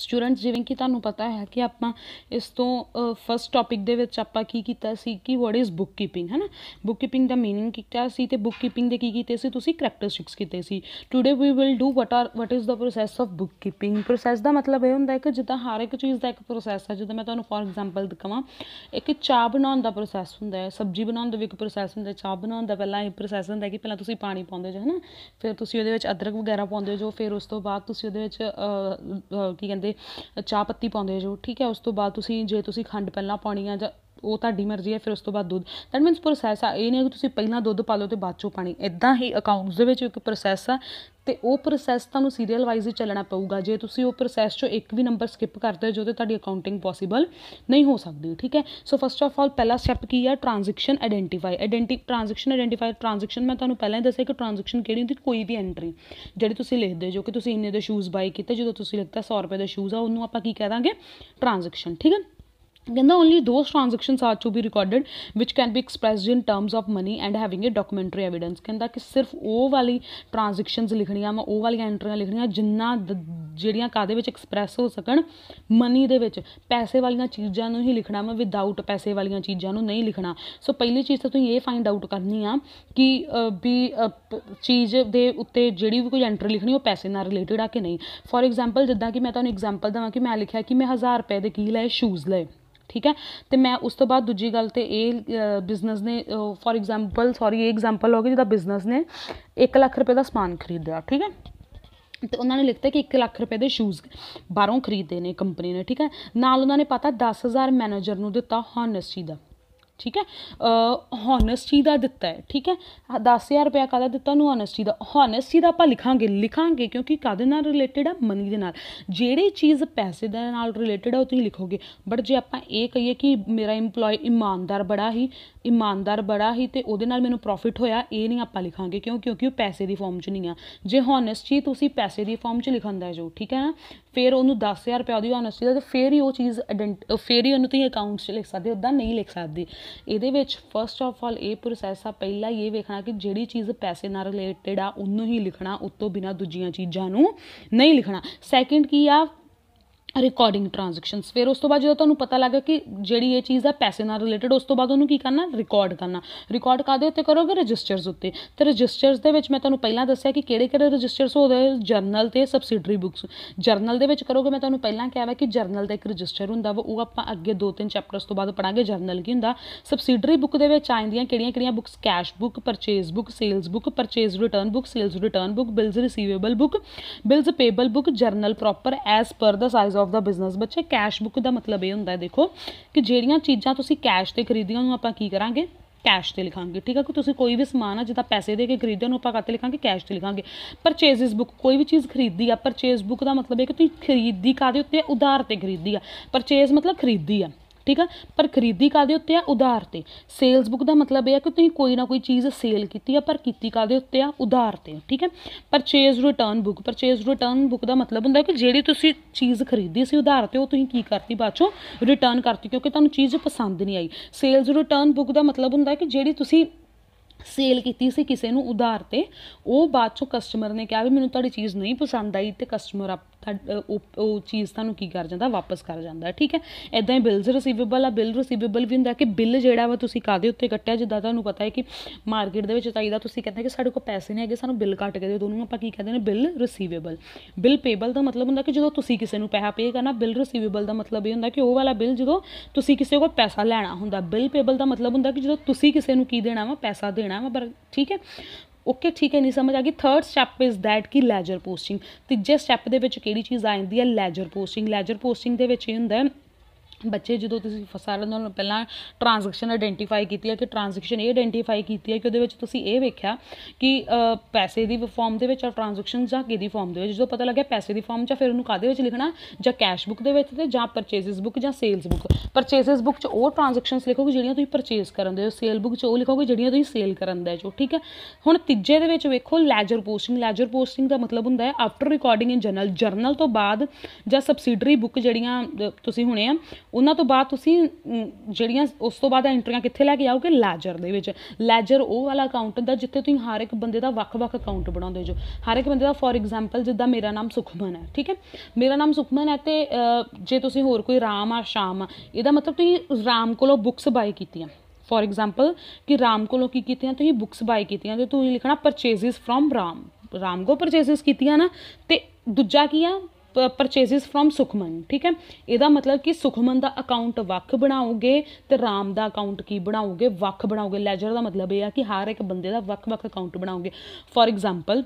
Students ਜਿਵੇਂ ਕਿ ਤੁਹਾਨੂੰ ਪਤਾ ਹੈ ਕਿ ਆਪਾਂ ਇਸ ਤੋਂ ਫਸਟ ਟੌਪਿਕ ਦੇ ਵਿੱਚ ਆਪਾਂ ਕੀ ਕੀਤਾ ਸੀ ਕਿ ਵਾਟ ਇਜ਼ ਬੁੱਕ ਕੀਪਿੰਗ ਹੈ ਨਾ ਬੁੱਕ ਕੀਪਿੰਗ ਦਾ मीनिंग ਕੀਤਾ ਸੀ ਤੇ ਬੁੱਕ ਕੀਪਿੰਗ ਦੇ ਕੀ ਕੀਤੇ ਸੀ ਤੁਸੀਂ ਕੈਰੈਕਟਰਿਸਟਿਕਸ ਕੀਤੇ ਸੀ today we will do what are what is the process of book keeping process ਦਾ ਮਤਲਬ ਇਹ ਹੁੰਦਾ ਹੈ ਕਿ ਜਿੱਦਾਂ ਹਰ ਇੱਕ ਚੀਜ਼ ਦਾ ਇੱਕ ਪ੍ਰੋਸੈਸ ਹੈ ਜਿੱਦਾਂ ਮੈਂ ਤੁਹਾਨੂੰ ਫੋਰ ਐਗਜ਼ਾਮਪਲ ਦਿਖਾਵਾਂ ਇੱਕ ਚਾਹ ਬਣਾਉਣ ਦਾ ਪ੍ਰੋਸੈਸ ਹੁੰਦਾ ਹੈ ਸਬਜ਼ੀ ਬਣਾਉਣ ਦਾ ਵੀ ਇੱਕ ਪ੍ਰੋਸੈਸ ਹੁੰਦਾ ਹੈ ਚਾਹ ਬਣਾਉਣ ਦਾ ਪਹਿਲਾਂ ਇਹ ਪ੍ਰੋਸੈਸ ਹੁੰਦਾ ਹੈ ਕਿ ਪਹਿਲਾਂ ਤੁਸੀਂ ਪਾਣੀ ਪਾਉਂਦੇ ਹੋ ਹੈ ਨਾ ਫਿਰ ਤੁਸੀਂ ਉਹਦੇ ਵਿੱਚ ਅਦਰਕ ਵਗੈਰਾ ਪਾਉਂਦੇ ਹੋ ਜੋ ਫਿਰ ਉਸ ਤੋਂ ਬਾਅਦ ਤੁਸੀਂ ਉਹਦੇ ਵਿੱਚ ਕੀ ਕਹਿੰਦੇ ਇਹਦੇ ਚਾਹ ਪੱਤੀ ਪਾਉਂਦੇ ਜੋ ਠੀਕ ਹੈ ਉਸ ਤੋਂ ਬਾਅਦ ਤੁਸੀਂ ਜੇ ਤੁਸੀਂ ਖੰਡ ਪਹਿਲਾਂ ਪਾਉਣੀ ਆ ਜਾਂ ਉਹ ਤੁਹਾਡੀ ਮਰਜ਼ੀ ਹੈ ਫਿਰ ਉਸ ਤੋਂ ਬਾਅਦ ਦੁੱਧ ਦੈਟ ਮੀਨਸ ਪ੍ਰੋਸੈਸ ਆ ਇਹ ਨਹੀਂ ਕਿ ਤੁਸੀਂ ਪਹਿਲਾਂ ਦੁੱਧ ਪਾ ਲਓ ਤੇ ਬਾਅਦ ਚੋਂ ਪਾਣੀ ਇਦਾਂ ਹੀ ਅਕਾਊਂਟਸ ਦੇ ਵਿੱਚ ਇੱਕ ਪ੍ਰੋਸੈਸ ਆ ਤੇ ਉਹ ਪ੍ਰੋਸੈਸ ਤੁਹਾਨੂੰ ਸੀਰੀਅਲ ਵਾਈਜ਼ ਹੀ ਚੱਲਣਾ ਪਊਗਾ ਜੇ ਤੁਸੀਂ ਉਹ ਪ੍ਰੋਸੈਸ ਚੋਂ ਇੱਕ ਵੀ ਨੰਬਰ ਸਕਿਪ ਕਰਦੇ ਹੋ ਤੇ ਤੁਹਾਡੀ ਅਕਾਊਂਟਿੰਗ ਪੋਸੀਬਲ ਨਹੀਂ ਹੋ ਸਕਦੀ ਠੀਕ ਹੈ ਸੋ ਫਸਟ ਆਫ ਆਲ ਪਹਿਲਾ ਸਟੈਪ ਕੀ ਹੈ ਟ੍ਰਾਂਜੈਕਸ਼ਨ ਆਇਡੈਂਟੀਫਾਈ ਆਇਡੈਂਟੀ ਟ੍ਰਾਂਜੈਕਸ਼ਨ ਆਇਡੈਂਟੀਫਾਈ ਟ੍ਰਾਂਜੈਕਸ਼ਨ ਮੈਂ ਤੁਹਾਨੂੰ ਪਹਿਲਾਂ ਹੀ ਦੱਸਿਆ ਕਿ ਟ੍ਰਾਂਜੈਕਸ਼ਨ ਕਿਹੜੀ ਹੁੰਦੀ ਕੋਈ ਵੀ ਐਂਟਰੀ ਜਿਹੜੀ ਤੁਸੀਂ ਲਿਖਦੇ ਜੋ ਕਿ ਤੁਸੀਂ ਇੰਨੇ ਦੇ ਸ਼ੂਜ਼ ਬਾਈ ਕੀਤੇ ਜਦੋਂ ਤੁਸੀਂ ਲਿਖਤਾ 100 ਰੁਪਏ ਦੇ ਸ਼ੂਜ਼ ਆ ਉਹਨੂੰ ਆਪਾਂ ਕੀ ਕਹਾਂਗੇ ਟ੍ਰਾਂਜੈਕਸ਼ਨ ਠੀਕ ਹੈ ਕਹਿੰਦਾ only those transactions are to be recorded which can be expressed in terms of money and having a documentary evidence ਕਹਿੰਦਾ ਕਿ ਸਿਰਫ ਉਹ ਵਾਲੀ ਟ੍ਰਾਂਜੈਕਸ਼ਨਸ ਲਿਖਣੀਆਂ ਮੈਂ ਉਹ ਵਾਲੀਆਂ ਐਂਟਰੀਆਂ ਲਿਖਣੀਆਂ ਜਿੰਨਾ ਜਿਹੜੀਆਂ ਕਾਦੇ ਵਿੱਚ ਐਕਸਪ੍ਰੈਸ ਹੋ ਸਕਣ ਮਨੀ ਦੇ ਵਿੱਚ ਪੈਸੇ ਵਾਲੀਆਂ ਚੀਜ਼ਾਂ ਨੂੰ ਹੀ ਲਿਖਣਾ ਮੈਂ ਵਿਦਆਊਟ ਪੈਸੇ ਵਾਲੀਆਂ ਚੀਜ਼ਾਂ ਨੂੰ ਨਹੀਂ ਲਿਖਣਾ ਸੋ ਪਹਿਲੀ ਚੀਜ਼ ਤਾਂ ਤੁਸੀਂ ਇਹ ਫਾਈਂਡ ਆਊਟ ਕਰਨੀ ਆ ਕਿ ਵੀ ਚੀਜ਼ ਦੇ ਉੱਤੇ ਜਿਹੜੀ ਵੀ ਕੋਈ ਐਂਟਰੀ ਲਿਖਣੀ ਉਹ ਪੈਸੇ ਨਾਲ ਰਿਲੇਟਡ ਆ ਕਿ ਨਹੀਂ ਫੋਰ ਐਗਜ਼ਾਮਪਲ ਜਿੱਦਾਂ ਕਿ ਮੈਂ ਤੁਹਾਨੂੰ ਐਗਜ਼ਾਮਪਲ ਦਵਾਂ ਕਿ ਮੈਂ ਲਿਖਿਆ ਕਿ ਮੈਂ 1000 ਰੁਪਏ ਦੇ ਕੀ ਲਏ ਸ਼ੂਜ਼ ਲਏ ਠੀਕ ਹੈ ਤੇ ਮੈਂ ਉਸ ਤੋਂ ਬਾਅਦ ਦੂਜੀ ਗੱਲ ਤੇ ਇਹ ਬਿਜ਼ਨਸ ਨੇ ਫੋਰ ਐਗਜ਼ਾਮਪਲ ਸੌਰੀ ਇਹ ਐਗਜ਼ਾਮਪਲ ਹੋ ਗਿਆ ਜਿਹਦਾ ਬਿਜ਼ਨਸ ਨੇ 1 ਲੱਖ ਰੁਪਏ ਦਾ ਸਮਾਨ ਖਰੀਦਿਆ ਠੀਕ ਹੈ ਤੇ ਉਹਨਾਂ ਨੇ ਲਿਖਤਾ ਕਿ 1 ਲੱਖ ਰੁਪਏ ਦੇ ਸ਼ੂਜ਼ ਬਾਹਰੋਂ ਖਰੀਦੇ ਨੇ ਕੰਪਨੀ ਨੇ ਠੀਕ ਹੈ ਨਾਲ ਉਹਨਾਂ ਨੇ ਪਤਾ 10000 ਮੈਨੇਜਰ ਨੂੰ ਦਿੱਤਾ ਹੌਨੈਸਟੀ ਦਾ ਠੀਕ ਹੈ ਹੌਨੈਸਟੀ ਦਾ ਦਿੱਤਾ ਹੈ ਠੀਕ ਹੈ 10000 ਰੁਪਿਆ ਕਾਹਦਾ ਦਿੱਤਾ ਨੂੰ ਹੌਨੈਸਟੀ ਦਾ ਹੌਨੈਸਟੀ ਦਾ ਆਪਾਂ ਲਿਖਾਂਗੇ ਲਿਖਾਂਗੇ ਕਿਉਂਕਿ ਕਾਦੇ ਨਾਲ ਰਿਲੇਟਡ ਆ ਮਨੀ ਦੇ ਨਾਲ ਜਿਹੜੀ ਚੀਜ਼ ਪੈਸੇ ਦੇ ਨਾਲ ਰਿਲੇਟਡ ਆ ਉਹ ਤੁਸੀਂ ਲਿਖੋਗੇ ਬਟ ਜੇ ਆਪਾਂ ਇਹ ਕਹੀਏ ਕਿ ਮੇਰਾ EMPLOYE ਇਮਾਨਦਾਰ ਬੜਾ ਹੀ ਇਮਾਨਦਾਰ ਬੜਾ ਹੀ ਤੇ ਉਹਦੇ ਨਾਲ ਮੈਨੂੰ ਪ੍ਰੋਫਿਟ ਹੋਇਆ ਇਹ ਨਹੀਂ ਆਪਾਂ ਲਿਖਾਂਗੇ ਕਿਉਂ ਕਿਉਂਕਿ ਉਹ ਪੈਸੇ ਦੀ ਫਾਰਮ 'ਚ ਨਹੀਂ ਆ ਜੇ ਹੋਨੈਸਟੀ ਤੁਸੀਂ ਪੈਸੇ ਦੀ ਫਾਰਮ 'ਚ ਲਿਖੰਦਾ ਜੋ ਠੀਕ ਹੈ ਨਾ ਫਿਰ ਉਹਨੂੰ 10000 ਰੁਪਏ ਦੀ ਹੋਨੈਸਟੀ ਦਾ ਤੇ ਫਿਰ ਹੀ ਉਹ ਚੀਜ਼ ਫਿਰ ਹੀ ਉਹਨੂੰ ਤੁਸੀਂ ਅਕਾਊਂਟ 'ਚ ਲਿਖ ਸਕਦੇ ਉਦਾਂ ਨਹੀਂ ਲਿਖ ਸਕਦੇ ਇਹਦੇ ਵਿੱਚ ਫਰਸਟ ਆਫ ਆਲ ਇਹ ਪ੍ਰੋਸੈਸ ਆ ਪਹਿਲਾਂ ਇਹ ਵੇਖਣਾ ਕਿ ਜਿਹੜੀ ਚੀਜ਼ ਪੈਸੇ ਨਾਲ ਰਿਲੇਟਡ ਆ ਉਹਨੂੰ ਹੀ ਲਿਖਣਾ ਉਸ ਤੋਂ ਬਿਨਾ ਦੂਜੀਆਂ ਚੀਜ਼ਾਂ ਨੂੰ ਨਹੀਂ ਲਿਖਣਾ ਸੈਕਿੰਡ ਕੀ ਆ ਰਿਕਾਰਡਿੰਗ ਟ੍ਰਾਂਜੈਕਸ਼ਨਸ ਫਿਰ ਉਸ ਤੋਂ ਬਾਅਦ ਜਦੋਂ ਤੁਹਾਨੂੰ ਪਤਾ ਲੱਗਾ ਕਿ ਜਿਹੜੀ ਇਹ ਚੀਜ਼ ਆ ਪੈਸੇ ਨਾਲ ਰਿਲੇਟਡ ਉਸ ਤੋਂ ਬਾਅਦ ਉਹਨੂੰ ਕੀ ਕਰਨਾ ਰਿਕਾਰਡ ਕਰਨਾ ਰਿਕਾਰਡ ਕਾਦੇ ਉੱਤੇ ਕਰੋਗੇ ਰਜਿਸਟਰਸ ਉੱਤੇ ਤੇ ਰਜਿਸਟਰਸ ਦੇ ਵਿੱਚ ਮੈਂ ਤੁਹਾਨੂੰ ਪਹਿਲਾਂ ਦੱਸਿਆ ਕਿ ਕਿਹੜੇ ਕਿਹੜੇ ਰਜਿਸਟਰਸ ਹੋਦੇ ਜਰਨਲ ਤੇ ਸਬਸਿਡਰੀ ਬੁੱਕਸ ਜਰਨਲ ਦੇ ਵਿੱਚ ਕਰੋਗੇ ਮੈਂ ਤੁਹਾਨੂੰ ਪਹਿਲਾਂ ਕਿਹਾ ਵਾ ਕਿ ਜਰਨਲ ਦਾ ਇੱਕ ਰਜਿਸਟਰ ਹੁੰਦਾ ਵਾ ਉਹ ਆਪਾਂ ਅੱਗੇ ਦੋ ਤਿੰਨ ਚੈਪਟਰਸ ਤੋਂ ਬਾਅਦ ਪੜਾਂਗੇ ਜਰਨਲ ਕੀ ਹੁੰਦਾ ਸਬਸਿਡਰੀ ਬੁੱਕ ਦੇ ਵਿੱਚ ਆਉਂਦੀਆਂ ਕਿਹੜੀਆਂ-ਕਿਹੜੀਆਂ books cash book purchase book sales book purchase return book sales return book bills receivable book bills payable book journal proper as per the size of the business ਬੱਚੇ cash book ਦਾ ਮਤਲਬ ਇਹ ਹੁੰਦਾ ਹੈ ਦੇਖੋ ਕਿ ਜਿਹੜੀਆਂ ਚੀਜ਼ਾਂ ਤੁਸੀਂ ਕੈਸ਼ ਤੇ ਖਰੀਦੀਆਂ ਉਹਨੂੰ ਆਪਾਂ ਕੀ ਕਰਾਂਗੇ ਕੈਸ਼ ਤੇ ਲਿਖਾਂਗੇ ਠੀਕ ਹੈ ਕਿ ਤੁਸੀਂ ਕੋਈ ਵੀ ਸਮਾਨ ਆ ਜਿਹਦਾ ਪੈਸੇ ਦੇ ਕੇ ਖਰੀਦਿਆ ਨੂੰ ਆਪਾਂ ਕਾਤੇ ਲਿਖਾਂਗੇ ਕੈਸ਼ ਤੇ ਲਿਖਾਂਗੇ ਪਰਚੇਸਿਸ ਬੁੱਕ ਕੋਈ ਵੀ ਚੀਜ਼ ਖਰੀਦੀ ਆ ਪਰਚੇਸ ਬੁੱਕ ਦਾ ਮਤਲਬ ਹੈ ਕਿ ਤੁਸੀਂ ਖਰੀਦੀ ਕਾਦੇ ਉੱਤੇ ਉਧਾਰ ਤੇ ਖਰੀਦੀ ਆ ਪਰਚੇਸ ਮਤਲਬ ਖਰੀਦੀ ਆ ਠੀਕ ਆ ਪਰ ਖਰੀਦੀ ਕਾਦੇ ਉੱਤੇ ਆ ਉਧਾਰ ਤੇ ਸੇਲਸ ਬੁੱਕ ਦਾ ਮਤਲਬ ਇਹ ਆ ਕਿ ਤੁਸੀਂ ਕੋਈ ਨਾ ਕੋਈ ਚੀਜ਼ ਸੇਲ ਕੀਤੀ ਆ ਪਰ ਕੀਤੀ ਕਾਦੇ ਉੱਤੇ ਆ ਉਧਾਰ ਤੇ ਠੀਕ ਹੈ purchase return book purchase return book ਦਾ ਮਤਲਬ ਹੁੰਦਾ ਕਿ ਜਿਹੜੀ ਤੁਸੀਂ ਚੀਜ਼ ਖਰੀਦੀ ਸੀ ਉਧਾਰ ਤੇ ਉਹ ਤੁਸੀਂ ਕੀ ਕਰਤੀ ਬਾਅਦੋਂ ਰਿਟਰਨ ਕਰਤੀ ਕਿਉਂਕਿ ਤੁਹਾਨੂੰ ਚੀਜ਼ ਪਸੰਦ ਨਹੀਂ ਆਈ ਸੇਲਸ ਰਿਟਰਨ ਬੁੱਕ ਦਾ ਮਤਲਬ ਹੁੰਦਾ ਕਿ ਜਿਹੜੀ ਤੁਸੀਂ ਸੇਲ ਕੀਤੀ ਸੀ ਕਿਸੇ ਨੂੰ ਉਧਾਰ ਤੇ ਉਹ ਬਾਅਦ ਚੋਂ ਕਸਟਮਰ ਨੇ ਕਿਹਾ ਵੀ ਮੈਨੂੰ ਤੁਹਾਡੀ ਚੀਜ਼ ਨਹੀਂ ਪਸੰਦ ਆਈ ਤੇ ਕਸਟਮਰ ਉਹ ਚੀਜ਼ ਤੁਹਾਨੂੰ ਕੀ ਕਰ ਜਾਂਦਾ ਵਾਪਸ ਕਰ ਜਾਂਦਾ ਠੀਕ ਹੈ ਐਦਾਂ ਹੀ ਬਿਲਸ ਰਿਸੀਵੇਬਲ ਆ ਬਿਲ ਰਿਸੀਵੇਬਲ ਵੀ ਹੁੰਦਾ ਕਿ ਬਿੱਲ ਜਿਹੜਾ ਵਾ ਤੁਸੀਂ ਕਾਦੇ ਉੱਤੇ ਕੱਟਿਆ ਜਿੱਦਾਂ ਤੁਹਾਨੂੰ ਪਤਾ ਹੈ ਕਿ ਮਾਰਕੀਟ ਦੇ ਵਿੱਚ ਚਾਹੀਦਾ ਤੁਸੀਂ ਕਹਿੰਦੇ ਕਿ ਸਾਡੇ ਕੋਲ ਪੈਸੇ ਨਹੀਂ ਹੈਗੇ ਸਾਨੂੰ ਬਿੱਲ ਕੱਟ ਕੇ ਦਿਓ ਦੋਨੋਂ ਆਪਾਂ ਕੀ ਕਹਿੰਦੇ ਨੇ ਬਿੱਲ ਰਿਸੀਵੇਬਲ ਬਿੱਲ ਪੇਬਲ ਦਾ ਮਤਲਬ ਹੁੰਦਾ ਕਿ ਜਦੋਂ ਤੁਸੀਂ ਕਿਸੇ ਨੂੰ ਪੈਸਾ ਪੇ ਕਰਨਾ ਬਿੱਲ ਰਿਸੀਵੇਬਲ ਦਾ ਮਤਲਬ ਇਹ ਹੁੰਦਾ ਕਿ ਉਹ ਵਾਲਾ ਬਿੱਲ ਜਦੋਂ ਤੁਸੀਂ ਕਿਸੇ ਕੋਲ ਪੈਸਾ ਲੈਣਾ ਹੁੰਦਾ ਬਿੱਲ ਪੇਬਲ ਦਾ ਮਤਲਬ ਹੁੰਦਾ ਕਿ ਜਦੋਂ ਤੁਸੀਂ ਕਿਸੇ ਨੂੰ ਕੀ ਦੇਣਾ ਵਾ ਪੈਸਾ ਦੇਣਾ ਵਾ ਪਰ ਠੀਕ ਹੈ ਓਕੇ ਠੀਕ ਹੈ ਨਹੀਂ ਸਮਝ ਆ ਗਈ ਥਰਡ ਸਟੈਪ ਇਜ਼ ਦੈਟ ਕਿ ਲੈਜਰ ਪੋਸਟਿੰਗ ਤੀਜੇ ਸਟੈਪ ਦੇ ਵਿੱਚ ਕਿਹੜੀ ਚੀਜ਼ ਆ ਜਾਂਦੀ ਹੈ ਲੈਜਰ ਪੋਸਟਿੰਗ ਲੈਜਰ ਪੋਸਟਿੰਗ ਦੇ ਵਿੱਚ ਇਹ ਹੁੰਦਾ ਹੈ ਬੱਚੇ ਜਦੋਂ ਤੁਸੀਂ ਫਸਾਰਨ ਨਾਲ ਪਹਿਲਾਂ ਟ੍ਰਾਂਜੈਕਸ਼ਨ ਆਇਡੈਂਟੀਫਾਈ ਕੀਤੀ ਹੈ ਕਿ ਟ੍ਰਾਂਜੈਕਸ਼ਨ ਇਹ ਆਇਡੈਂਟੀਫਾਈ ਕੀਤੀ ਹੈ ਕਿ ਉਹਦੇ ਵਿੱਚ ਤੁਸੀਂ ਇਹ ਵੇਖਿਆ ਕਿ ਪੈਸੇ ਦੀ ਫਾਰਮ ਦੇ ਵਿੱਚ ਆ ਟ੍ਰਾਂਜੈਕਸ਼ਨ ਜਾਂ ਕਿਹਦੀ ਫਾਰਮ ਦੇ ਵਿੱਚ ਜਦੋਂ ਪਤਾ ਲੱਗਿਆ ਪੈਸੇ ਦੀ ਫਾਰਮ ਜਾਂ ਫਿਰ ਉਹਨੂੰ ਕਾਦੇ ਵਿੱਚ ਲਿਖਣਾ ਜਾਂ ਕੈਸ਼ ਬੁੱਕ ਦੇ ਵਿੱਚ ਤੇ ਜਾਂ ਪਰਚੇਸਸ ਬੁੱਕ ਜਾਂ ਸੇਲਸ ਬੁੱਕ ਪਰਚੇਸਸ ਬੁੱਕ 'ਚ ਉਹ ਟ੍ਰਾਂਜੈਕਸ਼ਨਸ ਲਿਖੋਗੇ ਜਿਹੜੀਆਂ ਤੁਸੀਂ ਪਰਚੇਸ ਕਰਨ ਦੇ ਹੋ ਸੇਲ ਬੁੱਕ 'ਚ ਉਹ ਲਿਖੋਗੇ ਜਿਹੜੀਆਂ ਤੁਸੀਂ ਸੇਲ ਕਰਨ ਦੇ ਹੋ ਠੀਕ ਹੈ ਹੁਣ ਤੀਜੇ ਦੇ ਵਿੱਚ ਵੇਖੋ ਲੈਜਰ ਪੋਸਟਿੰਗ ਲੈਜਰ ਪੋਸਟਿੰਗ ਦਾ ਮਤਲਬ ਹੁੰਦਾ ਹੈ after recording in journal journal ਤੋਂ ਬਾਅਦ ਜਾਂ ਸਬਸਿਡਰੀ ਬੁੱਕ ਜਿਹੜੀਆਂ ਤੁਸੀਂ ਹੁਣੇ ਆ ਉਹਨਾਂ ਤੋਂ ਬਾਅਦ ਤੁਸੀਂ ਜਿਹੜੀਆਂ ਉਸ ਤੋਂ ਬਾਅਦ ਐਂਟਰੀਆਂ ਕਿੱਥੇ ਲੈ ਕੇ ਆਓਗੇ ਲੈਜਰ ਦੇ ਵਿੱਚ ਲੈਜਰ ਉਹ ਵਾਲਾ ਅਕਾਊਂਟ ਹੁੰਦਾ ਜਿੱਥੇ ਤੁਸੀਂ ਹਰ ਇੱਕ ਬੰਦੇ ਦਾ ਵੱਖ-ਵੱਖ ਅਕਾਊਂਟ ਬਣਾਉਂਦੇ ਜੋ ਹਰ ਇੱਕ ਬੰਦੇ ਦਾ ਫੋਰ ਐਗਜ਼ਾਮਪਲ ਜਿੱਦਾਂ ਮੇਰਾ ਨਾਮ ਸੁਖਮਨ ਹੈ ਠੀਕ ਹੈ ਮੇਰਾ ਨਾਮ ਸੁਖਮਨ ਹੈ ਤੇ ਜੇ ਤੁਸੀਂ ਹੋਰ ਕੋਈ ਰਾਮ ਆ ਸ਼ਾਮ ਆ ਇਹਦਾ ਮਤਲਬ ਤੁਸੀਂ ਰਾਮ ਕੋਲੋਂ ਬੁੱਕਸ ਬਾਈ ਕੀਤੀਆਂ ਫੋਰ ਐਗਜ਼ਾਮਪਲ ਕਿ ਰਾਮ ਕੋਲੋਂ ਕੀ ਕੀਤੀਆਂ ਤੁਸੀਂ ਬੁੱਕਸ ਬਾਈ ਕੀਤੀਆਂ ਤੇ ਤੁਸੀਂ ਲਿਖਣਾ ਪਰਚੇਸਿਸ ਫਰਮ ਰਾਮ ਰਾਮ ਕੋ ਪਰਚੇਸਿਸ ਕੀਤੀਆਂ ਨਾ ਤੇ ਦੂਜਾ ਕੀ ਆ ਪਰਚੇਸਿਸ ਫਰਮ ਸੁਖਮਨ ਠੀਕ ਹੈ ਇਹਦਾ ਮਤਲਬ ਕਿ ਸੁਖਮਨ ਦਾ ਅਕਾਊਂਟ ਵੱਖ ਬਣਾਓਗੇ ਤੇ ਰਾਮ ਦਾ ਅਕਾਊਂਟ ਕੀ ਬਣਾਓਗੇ ਵੱਖ ਬਣਾਓਗੇ ਲੈਜਰ ਦਾ ਮਤਲਬ ਇਹ ਆ ਕਿ ਹਰ ਇੱਕ ਬੰਦੇ ਦਾ ਵੱਖ-ਵੱਖ ਅਕਾਊਂਟ ਬਣਾਓਗੇ ਫੋਰ ਐਗਜ਼ਾਮਪਲ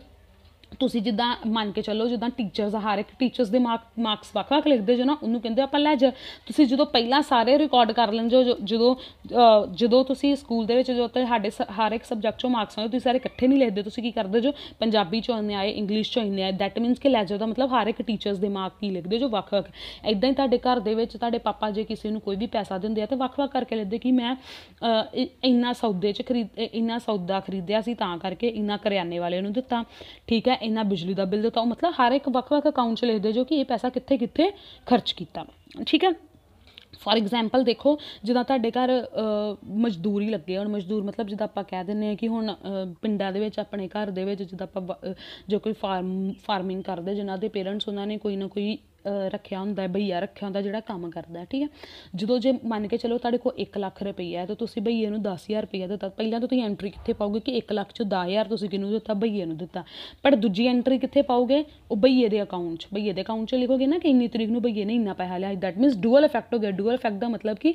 ਤੁਸੀਂ ਜਿੱਦਾਂ ਮੰਨ ਕੇ ਚੱਲੋ ਜਿੱਦਾਂ ਟੀਚਰਸ ਹਰ ਇੱਕ ਟੀਚਰਸ ਦੇ ਮਾਰਕ ਮਾਰਕਸ ਵੱਖ-ਵੱਖ ਲਿਖਦੇ ਜੋ ਨਾ ਉਹਨੂੰ ਕਹਿੰਦੇ ਆਪਾਂ ਲੈਜਰ ਤੁਸੀਂ ਜਦੋਂ ਪਹਿਲਾਂ ਸਾਰੇ ਰਿਕਾਰਡ ਕਰ ਲੈਂਦੇ ਜੋ ਜਦੋਂ ਜਦੋਂ ਤੁਸੀਂ ਸਕੂਲ ਦੇ ਵਿੱਚ ਜੋ ਤੁਹਾਡੇ ਹਰ ਇੱਕ ਸਬਜੈਕਟ ਚੋਂ ਮਾਰਕਸ ਆਉਂਦੇ ਤੁਸੀਂ ਸਾਰੇ ਇਕੱਠੇ ਨਹੀਂ ਲਿਖਦੇ ਤੁਸੀਂ ਕੀ ਕਰਦੇ ਜੋ ਪੰਜਾਬੀ ਚੋਂ ਇੰਨੇ ਆਏ ਇੰਗਲਿਸ਼ ਚੋਂ ਇੰਨੇ ਆਏ ਦੈਟ ਮੀਨਸ ਕਿ ਲੈਜਰ ਦਾ ਮਤਲਬ ਹਰ ਇੱਕ ਟੀਚਰਸ ਦੇ ਮਾਰਕ ਕੀ ਲਿਖਦੇ ਜੋ ਵੱਖ-ਵੱਖ ਐਦਾਂ ਹੀ ਤੁਹਾਡੇ ਘਰ ਦੇ ਵਿੱਚ ਤੁਹਾਡੇ ਪਾਪਾ ਜੇ ਕਿਸੇ ਨੂੰ ਕੋਈ ਵੀ ਪੈਸਾ ਦਿੰਦੇ ਆ ਤੇ ਵੱਖ-ਵੱਖ ਕਰਕੇ ਲੈਂਦੇ ਕਿ ਮੈਂ ਇੰਨਾ ਸੌਦੇ 'ਚ ਖਰੀਦ ਇੰਨਾ ਸੌਦਾ ਖਰੀਦਿਆ ਸੀ ਤਾਂ ਕਰਕੇ ਇੰਨਾ ਕਰਿਆਨੇ ਵਾਲੇ ਨੂੰ ਦਿੱਤਾ ਠੀਕ ਹੈ ਇਹਨਾਂ ਬਿਜਲੀ ਦਾ ਬਿੱਲ ਦਿੱਤਾ ਉਹ ਮਤਲਬ ਹਰ ਇੱਕ ਵੱਖ-ਵੱਖ ਅਕਾਊਂਟ 'ਚ ਲਿਖ ਦੇ ਜੋ ਕਿ ਇਹ ਪੈਸਾ ਕਿੱਥੇ-ਕਿੱਥੇ ਖਰਚ ਕੀਤਾ ਠੀਕ ਹੈ ਫੋਰ ਐਗਜ਼ਾਮਪਲ ਦੇਖੋ ਜਿੱਦਾਂ ਤੁਹਾਡੇ ਘਰ ਮਜ਼ਦੂਰੀ ਲੱਗੇ ਹੁਣ ਮਜ਼ਦੂਰ ਮਤਲਬ ਜਿੱਦਾਂ ਆਪਾਂ ਕਹਿ ਦਿੰਨੇ ਆ ਕਿ ਹੁਣ ਪਿੰਡਾਂ ਦੇ ਵਿੱਚ ਆਪਣੇ ਘਰ ਦੇ ਵਿੱਚ ਜਿੱਦਾਂ ਆਪਾਂ ਜੋ ਕੋਈ ਫਾਰਮ ਫਾਰਮਿੰਗ ਕਰਦੇ ਜਿਨ੍ਹਾਂ ਦੇ ਪੇਰੈਂਟਸ ਉਹਨਾਂ ਨੇ ਕੋਈ ਨਾ ਕੋਈ ਰੱਖਿਆ ਹੁੰਦਾ ਹੈ ਭਈਆ ਰੱਖਿਆ ਹੁੰਦਾ ਜਿਹੜਾ ਕੰਮ ਕਰਦਾ ਠੀਕ ਹੈ ਜਦੋਂ ਜੇ ਮੰਨ ਕੇ ਚਲੋ ਤੁਹਾਡੇ ਕੋਲ 1 ਲੱਖ ਰੁਪਈਆ ਹੈ ਤਾਂ ਤੁਸੀਂ ਭਈਏ ਨੂੰ 10000 ਰੁਪਈਆ ਦਿੱਤਾ ਪਹਿਲਾਂ ਤਾਂ ਤੁਸੀਂ ਐਂਟਰੀ ਕਿੱਥੇ ਪਾਓਗੇ ਕਿ 1 ਲੱਖ ਚੋਂ 10000 ਤੁਸੀਂ ਕਿਹਨੂੰ ਦਿੱਤਾ ਭਈਏ ਨੂੰ ਦਿੱਤਾ ਪਰ ਦੂਜੀ ਐਂਟਰੀ ਕਿੱਥੇ ਪਾਓਗੇ ਉਹ ਭਈਏ ਦੇ ਅਕਾਊਂਟ 'ਚ ਭਈਏ ਦੇ ਅਕਾਊਂਟ 'ਚ ਲਿਖੋਗੇ ਨਾ ਕਿ ਇੰਨੀ ਤਰੀਕ ਨੂੰ ਭਈਏ ਨੇ ਇੰਨਾ ਪੈਸਾ ਲਿਆ ਦੈਟ ਮੀਨਸ ਡੂਅਲ ਇਫੈਕਟ ਹੋ ਗਿਆ ਡੂਅਲ ਇਫੈਕਟ ਦਾ ਮਤਲਬ ਕਿ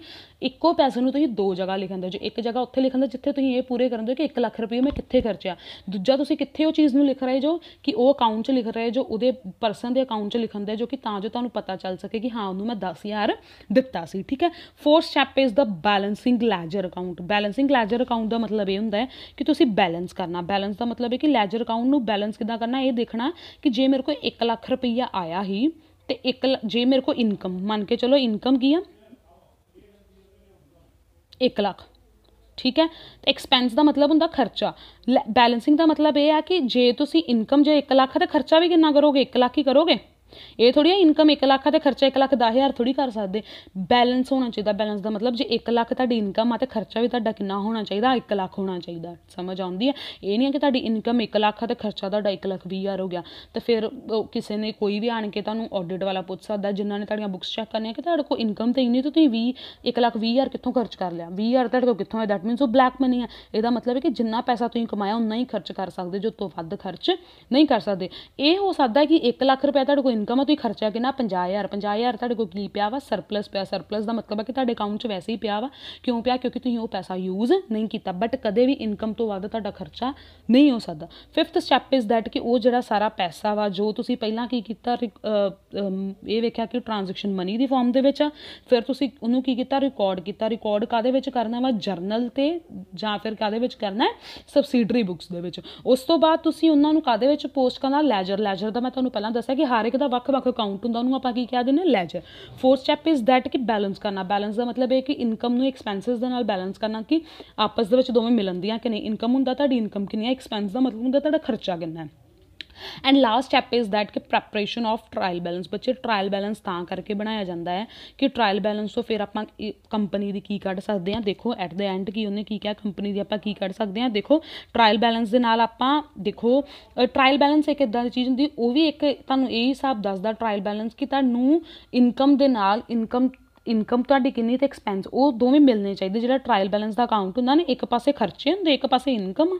ਇੱਕੋ ਪੈਸੇ ਨੂੰ ਤੁਸੀਂ ਦੋ ਜਗ੍ਹਾ ਲਿਖਣ ਦੇ ਜੇ ਇੱਕ ਜਗ੍ਹਾ ਉੱਥੇ ਲਿਖਣ ਜਿੱਥੇ ਤੁਸੀਂ ਇਹ ਪੂਰੇ ਕਰਨ ਦੇ ਕਿ 1 ਲੱਖ ਰੁਪਏ ਮੈਂ ਕਿੱਥੇ ਖਰਚਿਆ ਦੂਜਾ ਤੁਸੀਂ ਕਿੱਥੇ ਉਹ ਚੀਜ਼ ਨੂੰ ਲਿਖ ਰਹੇ ਜੋ ਕਿ ਉਹ ਅਕਾਊਂਟ 'ਚ ਲਿਖ ਰਹੇ ਜੋ ਉਹਦੇ ਪਰਸਨ ਦੇ ਅਕਾਊਂਟ 'ਚ ਲਿਖਣ ਦੇ ਜੋ ਕਿ ਤਾਂ ਤਾਂ ਜੋ ਤੁਹਾਨੂੰ ਪਤਾ ਚੱਲ ਸਕੇ ਕਿ ਹਾਂ ਉਹਨੂੰ ਮੈਂ 10000 ਦਿੱਤਾ ਸੀ ਠੀਕ ਹੈ fourth step is the balancing ledger account balancing ledger account ਦਾ ਮਤਲਬ ਇਹ ਹੁੰਦਾ ਹੈ ਕਿ ਤੁਸੀਂ ਬੈਲੈਂਸ ਕਰਨਾ ਬੈਲੈਂਸ ਦਾ ਮਤਲਬ ਹੈ ਕਿ ਲੈਜਰ ਅਕਾਊਂਟ ਨੂੰ ਬੈਲੈਂਸ ਕਿਦਾਂ ਕਰਨਾ ਇਹ ਦੇਖਣਾ ਕਿ ਜੇ ਮੇਰੇ ਕੋਲ 1 ਲੱਖ ਰੁਪਈਆ ਆਇਆ ਹੀ ਤੇ 1 ਜੇ ਮੇਰੇ ਕੋਲ ਇਨਕਮ ਮੰਨ ਕੇ ਚਲੋ ਇਨਕਮ ਕੀ ਆ 1 ਲੱਖ ਠੀਕ ਹੈ ਤੇ ਐਕਸਪੈਂਸ ਦਾ ਮਤਲਬ ਹੁੰਦਾ ਖਰਚਾ ਬੈਲੈਂਸਿੰਗ ਦਾ ਮਤਲਬ ਇਹ ਆ ਕਿ ਜੇ ਤੁਸੀਂ ਇਨਕਮ ਜੇ 1 ਲੱਖ ਤੇ ਖਰਚਾ ਵੀ ਕਿੰਨਾ ਕਰੋਗੇ 1 ਲੱਖ ਹੀ ਕਰੋਗੇ ਇਹ ਥੋੜੀ ਇਨਕਮ 1 ਲੱਖ ਆ ਤੇ ਖਰਚਾ 1 ਲੱਖ 10000 ਥੋੜੀ ਕਰ ਸਕਦੇ ਬੈਲੈਂਸ ਹੋਣਾ ਚਾਹੀਦਾ ਬੈਲੈਂਸ ਦਾ ਮਤਲਬ ਜੇ 1 ਲੱਖ ਤੁਹਾਡੀ ਇਨਕਮ ਆ ਤੇ ਖਰਚਾ ਵੀ ਤੁਹਾਡਾ ਕਿੰਨਾ ਹੋਣਾ ਚਾਹੀਦਾ 1 ਲੱਖ ਹੋਣਾ ਚਾਹੀਦਾ ਸਮਝ ਆਉਂਦੀ ਹੈ ਇਹ ਨਹੀਂ ਕਿ ਤੁਹਾਡੀ ਇਨਕਮ 1 ਲੱਖ ਆ ਤੇ ਖਰਚਾ ਤੁਹਾਡਾ 1 ਲੱਖ 20000 ਹੋ ਗਿਆ ਤੇ ਫਿਰ ਕਿਸੇ ਨੇ ਕੋਈ ਵੀ ਆਣ ਕੇ ਤੁਹਾਨੂੰ ਆਡਿਟ ਵਾਲਾ ਪੁੱਛ ਸਕਦਾ ਜਿਨ੍ਹਾਂ ਨੇ ਤੁਹਾਡੀਆਂ ਬੁੱਕਸ ਚੈੱਕ ਕਰਨੀਆਂ ਕਿ ਤੁਹਾਡੇ ਕੋਲ ਇਨਕਮ ਤੇ ਇੰਨੀ ਤੇ ਤੁਸੀਂ 20 1 ਲੱਖ 20000 ਕਿੱਥੋਂ ਖਰਚ ਕਰ ਲਿਆ 20000 ਤੁਹਾਡੇ ਕੋਲ ਕਿੱਥੋਂ ਹੈ ਦੈਟ ਮੀਨਸ ਉਹ ਬਲੈਕ ਮਨੀ ਹੈ ਇਹਦਾ ਮਤਲਬ ਹੈ ਕਿ ਜਿੰਨਾ ਪੈਸਾ ਤੁਸੀਂ ਕਮਾਇਆ ਉਨਾ ਹੀ ਖਰਚ ਕਰ ਸਕਦੇ ਜੋ ਤੋਂ ਵੱਧ ਖਰਚ ਨਹੀਂ ਕਰ ਸਕਦੇ ਇਹ ਹੋ ਸਕਦਾ ਕਿ 1 ਲੱਖ ਰੁਪਏ ਤੁਹਾਡੇ ਕੋਲ ਇਨਕਮ ਆ ਤੁਸੀਂ ਖਰਚਿਆ ਕਿੰਨਾ 50000 50000 ਤੁਹਾਡੇ ਕੋਲ ਕੀ ਪਿਆ ਵਾ ਸਰਪਲਸ ਪਿਆ ਸਰਪਲਸ ਦਾ ਮਤਲਬ ਆ ਕਿ ਤੁਹਾਡੇ ਅਕਾਊਂਟ 'ਚ ਵੈਸੇ ਹੀ ਪਿਆ ਵਾ ਕਿਉਂ ਪਿਆ ਕਿਉਂਕਿ ਤੁਸੀਂ ਉਹ ਪੈਸਾ ਯੂਜ਼ ਨਹੀਂ ਕੀਤਾ ਬਟ ਕਦੇ ਵੀ ਇਨਕਮ ਤੋਂ ਵੱਧ ਤੁਹਾਡਾ ਖਰਚਾ ਨਹੀਂ ਹੋ ਸਕਦਾ ਫਿਫਥ ਸਟੈਪ ਇਜ਼ ਦੈਟ ਕਿ ਉਹ ਜਿਹੜਾ ਸਾਰਾ ਪੈਸਾ ਵਾ ਜੋ ਤੁਸੀਂ ਪਹਿਲਾਂ ਕੀ ਕੀਤਾ ਇਹ ਵੇਖਿਆ ਕਿ ਟ੍ਰਾਂਜੈਕਸ਼ਨ ਮਨੀ ਦੀ ਫਾਰਮ ਦੇ ਵਿੱਚ ਆ ਫਿਰ ਤੁਸੀਂ ਉਹਨੂੰ ਕੀ ਕੀਤਾ ਰਿਕਾਰਡ ਕੀਤਾ ਰਿਕਾਰਡ ਕਾਦੇ ਵਿੱਚ ਕਰਨਾ ਵਾ ਜਰਨਲ ਤੇ ਜਾਂ ਫਿਰ ਕਾਦੇ ਵਿੱਚ ਕਰਨਾ ਹੈ ਸਬਸਿਡਰੀ ਬੁੱਕਸ ਦੇ ਵਿੱਚ ਉਸ ਤੋਂ ਬਾਅਦ ਤੁਸੀਂ ਉਹਨਾਂ ਨੂੰ ਕਾਦੇ ਵਿੱਚ ਪੋਸਟ ਕਰਨਾ ਲੈਜਰ ਲੈਜਰ ਦਾ ਮੈਂ ਤੁਹਾਨੂੰ ਪਹਿਲਾਂ ਦੱਸਿਆ ਕਿ ਹਰ ਇੱਕ ਦਾ ਵੱਖ-ਵੱਖ ਅਕਾਊਂਟ ਹੁੰਦਾ ਉਹਨੂੰ ਆਪਾਂ ਕੀ ਕਹਿ ਦਿੰਦੇ ledger fourth step is that ਕਿ ਬੈਲੈਂਸ ਕਰਨਾ ਬੈਲੈਂਸ ਦਾ ਮਤਲਬ ਹੈ ਕਿ ਇਨਕਮ ਨੂੰ ਐਕਸਪੈਂਸਸ ਦੇ ਨਾਲ ਬੈਲੈਂਸ ਕਰਨਾ ਕਿ ਆਪਸ ਦੇ ਵਿੱਚ ਦੋਵੇਂ ਮਿਲਣਦੀਆਂ ਕਿ ਨਹੀਂ ਇਨਕਮ ਹੁੰਦਾ ਤੁਹਾਡੀ ਇਨਕਮ ਕਿੰਨੀ ਹੈ ਐਕਸਪੈਂਸ ਦਾ ਮਤਲਬ ਹੁੰਦਾ ਤੁਹਾਡਾ ਖਰਚਾ ਕਿੰਨਾ ਹੈ and last step is that ਕਿ ਪ੍ਰੈਪਰੇਸ਼ਨ ਆਫ ਟ੍ਰਾਇਲ ਬੈਲੈਂਸ ਬੱਚੇ ਟ੍ਰਾਇਲ ਬੈਲੈਂਸ ਤਾਂ ਕਰਕੇ ਬਣਾਇਆ ਜਾਂਦਾ ਹੈ ਕਿ ਟ੍ਰਾਇਲ ਬੈਲੈਂਸ ਤੋਂ ਫਿਰ ਆਪਾਂ ਕੰਪਨੀ ਦੀ ਕੀ ਕੱਢ ਸਕਦੇ ਹਾਂ ਦੇਖੋ ਐਟ ਦ ਐਂਡ ਕੀ ਉਹਨੇ ਕੀ ਕਿਹਾ ਕੰਪਨੀ ਦੀ ਆਪਾਂ ਕੀ ਕੱਢ ਸਕਦੇ ਹਾਂ ਦੇਖੋ ਟ੍ਰਾਇਲ ਬੈਲੈਂਸ ਦੇ ਨਾਲ ਆਪਾਂ ਦੇਖੋ ਟ੍ਰਾਇਲ ਬੈਲੈਂਸ ਇੱਕ ਇਦਾਂ ਦੀ ਚੀਜ਼ ਹੁੰਦੀ ਉਹ ਵੀ ਇੱਕ ਤੁਹਾਨੂੰ ਇਹ ਹਿਸਾਬ ਦੱਸਦਾ ਟ੍ਰਾਇਲ ਬੈਲੈਂਸ ਕਿ ਤੁਹਾਨੂੰ ਇਨਕਮ ਦੇ ਨਾਲ ਇਨਕਮ ਇਨਕਮ ਤੁਹਾਡੀ ਕਿੰਨੀ ਤੇ ਐਕਸਪੈਂਸ ਉਹ ਦੋਵੇਂ ਮਿਲਨੇ ਚਾਹੀਦੇ ਜਿਹੜਾ ਟ੍ਰਾਇਲ ਬੈਲੈਂਸ ਦਾ ਅਕਾਊਂਟ ਹੁੰਦਾ ਨੇ ਇੱਕ ਪਾਸੇ ਖਰਚੇ ਹੁੰਦੇ ਇੱਕ ਪਾਸੇ ਇਨਕਮ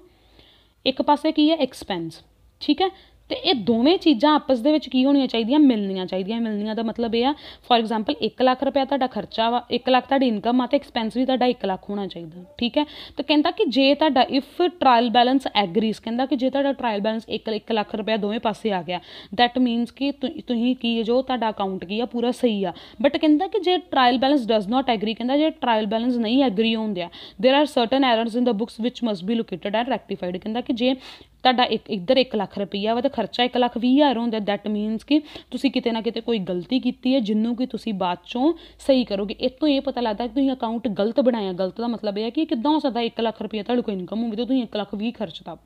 ਇੱਕ ਪਾਸੇ ਕੀ ਹੈ ਐਕਸਪੈਂਸ ਠੀਕ ਹੈ ਤੇ ਇਹ ਦੋਵੇਂ ਚੀਜ਼ਾਂ ਆਪਸ ਦੇ ਵਿੱਚ ਕੀ ਹੋਣੀਆਂ ਚਾਹੀਦੀਆਂ ਮਿਲਣੀਆਂ ਚਾਹੀਦੀਆਂ ਮਿਲਣੀਆਂ ਦਾ ਮਤਲਬ ਇਹ ਆ ਫੋਰ ਐਗਜ਼ਾਮਪਲ 1 ਲੱਖ ਰੁਪਏ ਤੁਹਾਡਾ ਖਰਚਾ ਵਾ 1 ਲੱਖ ਤੁਹਾਡੀ ਇਨਕਮ ਆ ਤੇ ਐਕਸਪੈਂਸ ਵੀ ਤੁਹਾਡਾ 1 ਲੱਖ ਹੋਣਾ ਚਾਹੀਦਾ ਠੀਕ ਹੈ ਤੇ ਕਹਿੰਦਾ ਕਿ ਜੇ ਤੁਹਾਡਾ ਇਫ ਟ੍ਰਾਇਲ ਬੈਲੈਂਸ ਐਗਰੀਸ ਕਹਿੰਦਾ ਕਿ ਜੇ ਤੁਹਾਡਾ ਟ੍ਰਾਇਲ ਬੈਲੈਂਸ 1 1 ਲੱਖ ਰੁਪਏ ਦੋਵੇਂ ਪਾਸੇ ਆ ਗਿਆ ਦੈਟ ਮੀਨਸ ਕਿ ਤੁਸੀਂ ਕੀ ਜੋ ਤੁਹਾਡਾ ਅਕਾਊਂਟ ਕੀ ਆ ਪੂਰਾ ਸਹੀ ਆ ਬਟ ਕਹਿੰਦਾ ਕਿ ਜੇ trial balance does not agree ਕਹਿੰਦਾ ਜੇ ਟ੍ਰਾਇਲ ਬੈਲੈਂਸ ਨਹੀਂ ਐਗਰੀ ਹੁੰਦਿਆ there are certain errors in the books which must be located and rectified ਕਹਿੰਦਾ ਕਿ ਜੇ ਤੁਹਾਡਾ ਇੱਕ ਇੱਧਰ 1 ਲੱਖ ਰੁਪਈਆ ਵਾ ਤੇ ਖਰਚਾ 1 ਲੱਖ 20 ਹਜ਼ਾਰ ਹੁੰਦਾ ਦੈਟ ਮੀਨਸ ਕਿ ਤੁਸੀਂ ਕਿਤੇ ਨਾ ਕਿਤੇ ਕੋਈ ਗਲਤੀ ਕੀਤੀ ਹੈ ਜਿੰਨੂੰ ਕਿ ਤੁਸੀਂ ਬਾਅਦ ਚੋਂ ਸਹੀ ਕਰੋਗੇ ਇਸ ਤੋਂ ਇਹ ਪਤਾ ਲੱਗਦਾ ਕਿ ਤੁਸੀਂ ਅਕਾਊਂਟ ਗਲਤ ਬਣਾਇਆ ਗਲਤ ਦਾ ਮਤਲਬ ਇਹ ਹੈ ਕਿ ਕਿਦਾਂ ਹੋ ਸਕਦਾ 1 ਲੱਖ ਰੁਪਈਆ ਤੁਹਾਡੇ ਕੋਲ ਇਨਕਮ ਹੋਵੇ ਤੇ ਤੁਸੀਂ 1 ਲੱਖ 20 ਖਰਚਤਾ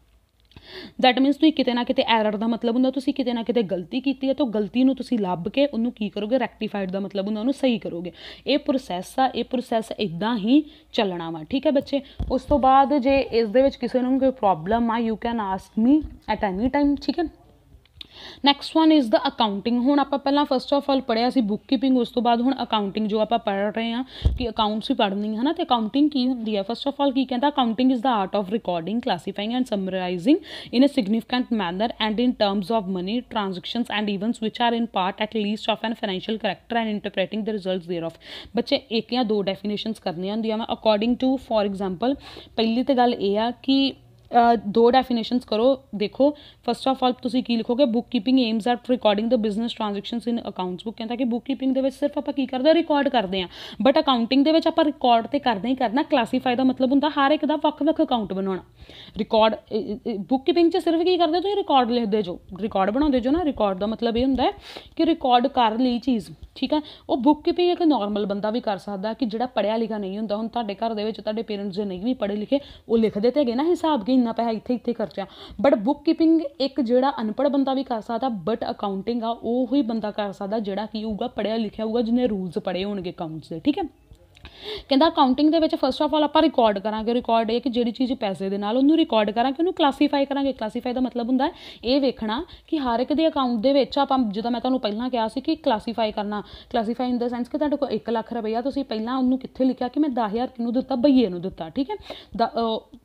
ਦੈਟ ਮੀਨਸ ਤੁਸੀਂ ਕਿਤੇ ਨਾ ਕਿਤੇ ਐਰਰ ਦਾ ਮਤਲਬ ਹੁੰਦਾ ਤੁਸੀਂ ਕਿਤੇ ਨਾ ਕਿਤੇ ਗਲਤੀ ਕੀਤੀ ਹੈ ਤਾਂ ਗਲਤੀ ਨੂੰ ਤੁਸੀਂ ਲੱਭ ਕੇ ਉਹਨੂੰ ਕੀ ਕਰੋਗੇ ਰੈਕਟੀਫਾਈਡ ਦਾ ਮਤਲਬ ਹੁੰਦਾ ਉਹਨੂੰ ਸਹੀ ਕਰੋਗੇ ਇਹ ਪ੍ਰੋਸੈਸ ਆ ਇਹ ਪ੍ਰੋਸੈਸ ਇਦਾਂ ਹੀ ਚੱਲਣਾ ਵਾ ਠੀਕ ਹੈ ਬੱਚੇ ਉਸ ਤੋਂ ਬਾਅਦ ਜੇ ਇਸ ਦੇ ਵਿੱਚ ਕਿਸੇ ਨੂੰ ਕੋਈ ਪ੍ਰੋਬਲਮ ਆ you can ask me at any time ਠੀਕ ਹੈ next one is the accounting हूँ आप फस्ट ऑफ ऑल पढ़िया बुक कीपिंग उस तो बाद हूँ अकाउंटिंग जो आप पढ़ रहे हैं कि अकाउंट्स भी पढ़नी है ना तो अकाउंटिंग की होंगी है फस्ट ऑफ ऑल की कहता accounting is the art of recording classifying and summarising in a significant manner and in terms of money transaction and events which are in part at least of an financial character and interpreting the result thereof बच्चे एक या दो definition करनी होंगे according to for example पहली तो गल य कि ਦੋ ਡੈਫੀਨੇਸ਼ਨਸ ਕਰੋ ਦੇਖੋ ਫਸਟ ਆਫ ਆਲ ਤੁਸੀਂ ਕੀ ਲਿਖੋਗੇ book keeping aims are recording the business transactions in accounts book ਕਹਿੰਦਾ ਕਿ ਬੁੱਕ ਕੀਪਿੰਗ ਦੇ ਵਿੱਚ ਸਿਰਫ ਆਪਾਂ ਕੀ ਕਰਦੇ ਆ ਰਿਕਾਰਡ ਕਰਦੇ ਆ ਬਟ ਅਕਾਊਂਟਿੰਗ ਦੇ ਵਿੱਚ ਆਪਾਂ ਰਿਕਾਰਡ ਤੇ ਕਰਦੇ ਹੀ ਕਰਨਾ ਕਲਾਸੀਫਾਈ ਦਾ ਮਤਲਬ ਹੁੰਦਾ ਹਰ ਇੱਕ ਦਾ ਵੱਖ-ਵੱਖ ਅਕਾਊਂਟ ਬਣਾਉਣਾ ਰਿਕਾਰਡ ਬੁੱਕ ਕੀਪਿੰਗ 'ਚ ਸਿਰਫ ਕੀ ਕਰਦੇ ਤੁਸੀਂ ਰਿਕਾਰਡ ਲਿਖਦੇ ਜੋ ਰਿਕਾਰਡ ਬਣਾਉਂਦੇ ਜੋ ਨਾ ਰਿਕਾਰਡ ਦਾ ਮਤਲਬ ਇਹ ਹੁੰਦਾ ਹੈ ਕਿ ਰਿਕਾਰਡ ਕਰ ਲਈ ਚੀਜ਼ ਠੀਕ ਆ ਉਹ ਬੁੱਕ ਕੀਪਿੰਗ ਇੱਕ ਨਾਰਮਲ ਬੰਦਾ ਵੀ ਕਰ ਸਕਦਾ ਕਿ ਜਿਹੜਾ ਪੜਿਆ ਲਿਖਿਆ ਨਹੀਂ ਹੁੰਦਾ ਹੁਣ ਤੁਹਾਡੇ ਘਰ ਦੇ ਵਿੱਚ ਤੁਹਾਡੇ ਪੇਰੈਂਟਸ ਜੇ ਨਹੀਂ ਵੀ ਪੜੇ ਲਿਖੇ ਉਹ ਲਿਖਦੇ ਤੇ ਹੈਗੇ ਨਾ ਹਿਸਾਬ ਕਿ ਇੰਨਾ ਪੈਸਾ ਇੱਥੇ ਇੱਥੇ ਖਰਚਿਆ ਬਟ ਬੁੱਕ ਕੀਪਿੰਗ ਇੱਕ ਜਿਹੜਾ ਅਨਪੜ ਬੰਦਾ ਵੀ ਕਰ ਸਕਦਾ ਬਟ ਅਕਾਊਂਟਿੰਗ ਆ ਉਹ ਹੀ ਬੰਦਾ ਕਰ ਸਕਦਾ ਜਿਹੜਾ ਕੀ ਹੋਊਗਾ ਪੜਿਆ ਲਿਖਿਆ ਹੋਊਗਾ ਜਿਹਨੇ ਰੂਲਸ ਪੜੇ ਹੋਣਗੇ ਅਕਾਊਂਟਸ ਦੇ ਠੀਕ ਹੈ ਕਹਿੰਦਾ ਅਕਾਊਂਟਿੰਗ ਦੇ ਵਿੱਚ ਫਸਟ ਆਫ ਆਲ ਆਪਾਂ ਰਿਕਾਰਡ ਕਰਾਂਗੇ ਰਿਕਾਰਡ ਇਹ ਕਿ ਜਿਹੜੀ ਚੀਜ਼ ਪੈਸੇ ਦੇ ਨਾਲ ਉਹਨੂੰ ਰਿਕਾਰਡ ਕਰਾਂਗੇ ਉਹਨੂੰ ਕਲਾਸੀਫਾਈ ਕਰਾਂਗੇ ਕਲਾਸੀਫਾਈ ਦਾ ਮਤਲਬ ਹੁੰਦਾ ਇਹ ਵੇਖਣਾ ਕਿ ਹਰ ਇੱਕ ਦੇ ਅਕਾਊਂਟ ਦੇ ਵਿੱਚ ਆਪਾਂ ਜਦੋਂ ਮੈਂ ਤੁਹਾਨੂੰ ਪਹਿਲਾਂ ਕਿਹਾ ਸੀ ਕਿ ਕਲਾਸੀਫਾਈ ਕਰਨਾ ਕਲਾਸੀਫਾਈ ਇਨ ਦਾ ਸੈਂਸ ਕਿ ਤੁਹਾਡੇ ਕੋਲ 1 ਲੱਖ ਰੁਪਈਆ ਤੁਸੀਂ ਪਹਿਲਾਂ ਉਹਨੂੰ ਕਿੱਥੇ ਲਿਖਿਆ ਕਿ ਮੈਂ 10000 ਕਿਨੂੰ ਦਿੱਤਾ ਬਈਏ ਨੂੰ ਦਿੱਤਾ ਠੀਕ ਹੈ